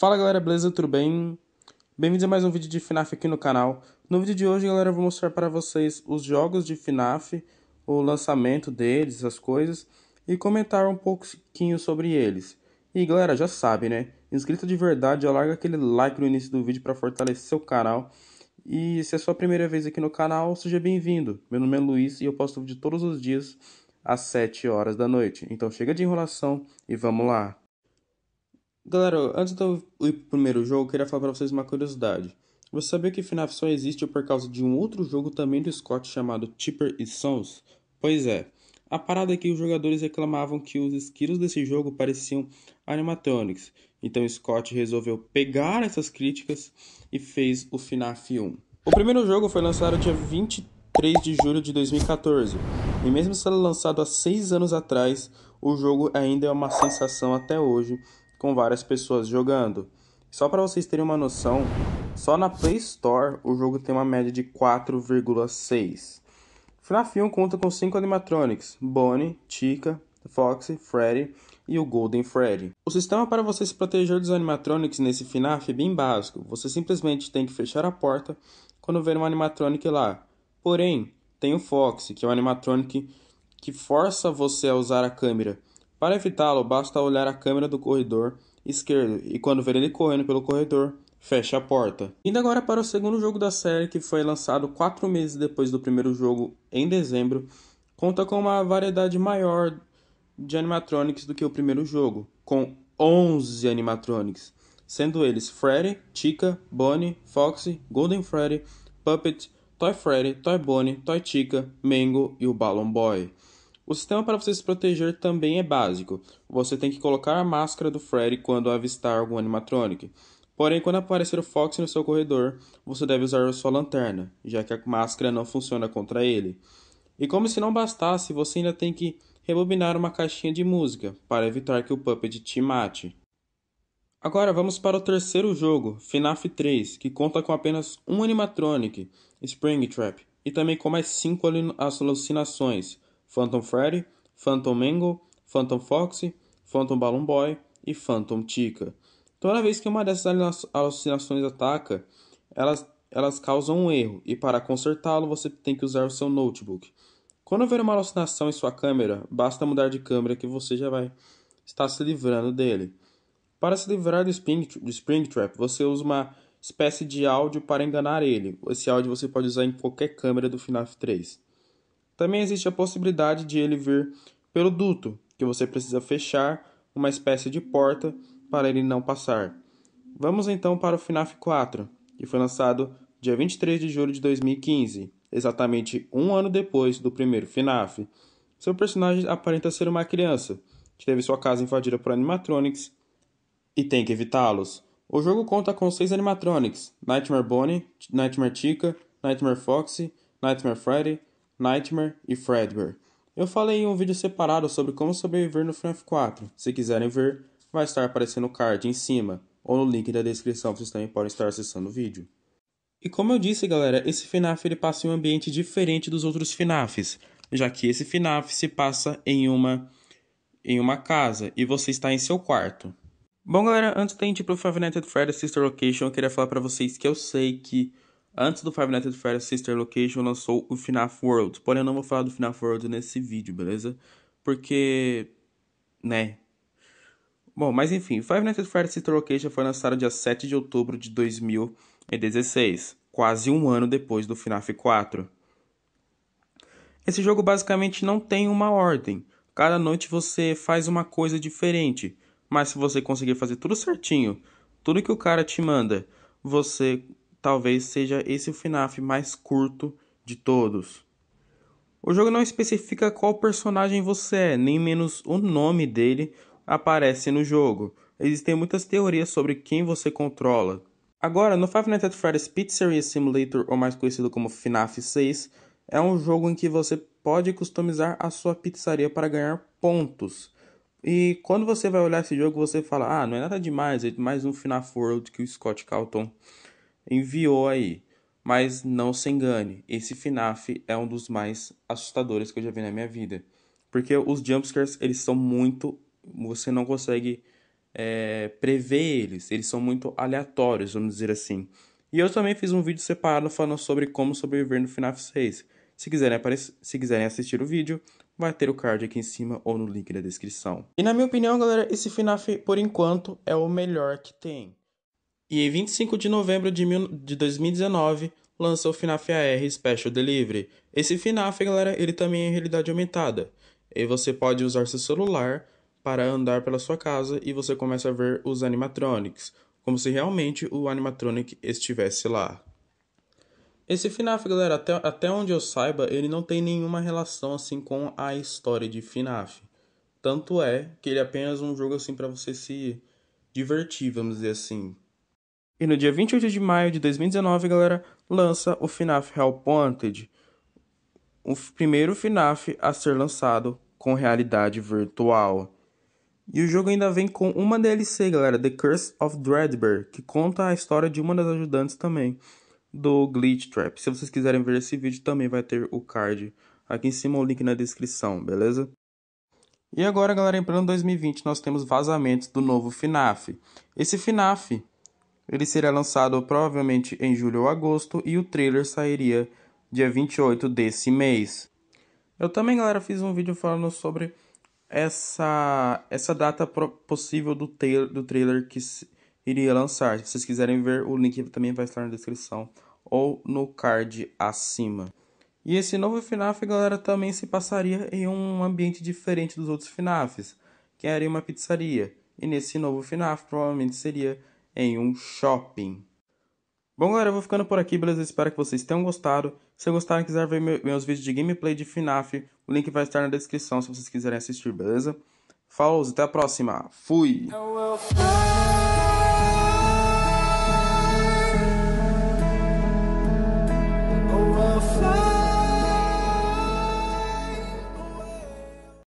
Fala galera, beleza? Tudo bem? Bem-vindos a mais um vídeo de FNAF aqui no canal. No vídeo de hoje, galera, eu vou mostrar para vocês os jogos de FNAF, o lançamento deles, as coisas, e comentar um pouquinho sobre eles. E galera, já sabe, né? Inscrito de verdade, já larga aquele like no início do vídeo para fortalecer o canal. E se é a sua primeira vez aqui no canal, seja bem-vindo. Meu nome é Luiz e eu posto vídeo todos os dias às 7 horas da noite. Então chega de enrolação e vamos lá! Galera, antes de eu ir primeiro jogo, eu queria falar pra vocês uma curiosidade. Você sabia que FNAF só existe por causa de um outro jogo também do Scott chamado Tipper e Sons? Pois é. A parada é que os jogadores reclamavam que os esquilos desse jogo pareciam animatronics. Então Scott resolveu pegar essas críticas e fez o FNAF 1. O primeiro jogo foi lançado dia 23 de julho de 2014. E mesmo sendo lançado há 6 anos atrás, o jogo ainda é uma sensação até hoje com várias pessoas jogando. Só para vocês terem uma noção, só na Play Store o jogo tem uma média de 4,6. FNAF 1 conta com 5 animatronics: Bonnie, Chica, Foxy, Freddy e o Golden Freddy. O sistema para você se proteger dos animatronics nesse FNAF é bem básico. Você simplesmente tem que fechar a porta quando ver um animatronic lá. Porém, tem o Foxy, que é um animatronic que força você a usar a câmera para evitá-lo, basta olhar a câmera do corredor esquerdo e, quando ver ele correndo pelo corredor, fecha a porta. Indo agora para o segundo jogo da série, que foi lançado quatro meses depois do primeiro jogo, em dezembro, conta com uma variedade maior de animatronics do que o primeiro jogo, com 11 animatronics, sendo eles Freddy, Chica, Bonnie, Foxy, Golden Freddy, Puppet, Toy Freddy, Toy Bonnie, Toy Chica, Mango e o Balloon Boy. O sistema para você se proteger também é básico. Você tem que colocar a máscara do Freddy quando avistar algum animatronic. Porém, quando aparecer o Fox no seu corredor, você deve usar sua lanterna, já que a máscara não funciona contra ele. E como se não bastasse, você ainda tem que rebobinar uma caixinha de música para evitar que o Puppet te mate. Agora vamos para o terceiro jogo, FNAF 3, que conta com apenas um animatronic, Springtrap, e também com mais 5 alucinações. Phantom Freddy, Phantom Mango, Phantom Foxy, Phantom Balloon Boy e Phantom Chica. Então, toda vez que uma dessas alucinações ataca, elas, elas causam um erro, e para consertá-lo você tem que usar o seu notebook. Quando houver uma alucinação em sua câmera, basta mudar de câmera que você já vai estar se livrando dele. Para se livrar do Springtrap, você usa uma espécie de áudio para enganar ele. Esse áudio você pode usar em qualquer câmera do FNAF 3. Também existe a possibilidade de ele vir pelo duto, que você precisa fechar uma espécie de porta para ele não passar. Vamos então para o FNAF 4, que foi lançado dia 23 de julho de 2015, exatamente um ano depois do primeiro FNAF. Seu personagem aparenta ser uma criança, que teve sua casa invadida por animatronics e tem que evitá-los. O jogo conta com seis animatronics: Nightmare Bonnie, Nightmare Chica, Nightmare Foxy, Nightmare Freddy, Nightmare e Fredbear. Eu falei em um vídeo separado sobre como sobreviver no FNAF 4. Se quiserem ver, vai estar aparecendo o card em cima ou no link da descrição, vocês também podem estar acessando o vídeo. E como eu disse, galera, esse FNAF ele passa em um ambiente diferente dos outros FNAFs, já que esse FNAF se passa em uma em uma casa e você está em seu quarto. Bom, galera, antes da gente ir pro Five Nights at Freddy's Sister Location, eu queria falar para vocês que eu sei que Antes do Five Nights at Freddy's Sister Location lançou o FNAF World. Porém, eu não vou falar do FNAF World nesse vídeo, beleza? Porque. né. Bom, mas enfim, Five Nights at Freddy's Sister Location foi lançado dia 7 de outubro de 2016, quase um ano depois do FNAF 4. Esse jogo basicamente não tem uma ordem. Cada noite você faz uma coisa diferente. Mas se você conseguir fazer tudo certinho, tudo que o cara te manda, você talvez seja esse o FNAF mais curto de todos. O jogo não especifica qual personagem você é, nem menos o nome dele aparece no jogo. Existem muitas teorias sobre quem você controla. Agora, no Five Nights at Freddy's Pizzeria Simulator, ou mais conhecido como FNAF 6, é um jogo em que você pode customizar a sua pizzaria para ganhar pontos. E quando você vai olhar esse jogo, você fala: Ah, não é nada demais, é mais um FNAF World que o Scott Calton enviou aí. Mas não se engane, esse FNAF é um dos mais assustadores que eu já vi na minha vida. Porque os jumpscares, eles são muito... Você não consegue é, prever eles. Eles são muito aleatórios, vamos dizer assim. E eu também fiz um vídeo separado falando sobre como sobreviver no FNAF 6. Se quiserem, se quiserem assistir o vídeo, vai ter o card aqui em cima ou no link da descrição. E na minha opinião, galera, esse FNAF, por enquanto, é o melhor que tem. E em 25 de novembro de, mil, de 2019, lançou o FNAF AR Special Delivery. Esse FNAF, galera, ele também é realidade aumentada. E você pode usar seu celular para andar pela sua casa e você começa a ver os animatronics, como se realmente o animatronic estivesse lá. Esse FNAF, galera, até, até onde eu saiba, ele não tem nenhuma relação assim com a história de FNAF. Tanto é que ele é apenas um jogo assim para você se divertir, vamos dizer assim, e no dia 28 de maio de 2019, galera, lança o FNAF Hell Wanted, o primeiro FNAF a ser lançado com realidade virtual. E o jogo ainda vem com uma DLC, galera, The Curse of Dreadbear, que conta a história de uma das ajudantes também do Glitch Trap. Se vocês quiserem ver esse vídeo, também vai ter o card aqui em cima, o link na descrição, beleza? E agora, galera, em plano 2020, nós temos vazamentos do novo FNAF. Esse FNAF ele seria lançado provavelmente em julho ou agosto e o trailer sairia dia 28 desse mês. Eu também, galera, fiz um vídeo falando sobre essa essa data possível do, do trailer que iria lançar. Se vocês quiserem ver, o link também vai estar na descrição ou no card acima. E esse novo FNAF, galera, também se passaria em um ambiente diferente dos outros FNAFs, que era é uma pizzaria. E nesse novo FNAF, provavelmente seria em um shopping. Bom, galera, eu vou ficando por aqui, beleza? Espero que vocês tenham gostado. Se gostaram e quiser ver meus vídeos de gameplay de FNAF, o link vai estar na descrição se vocês quiserem assistir, beleza? Falou, até a próxima. Fui!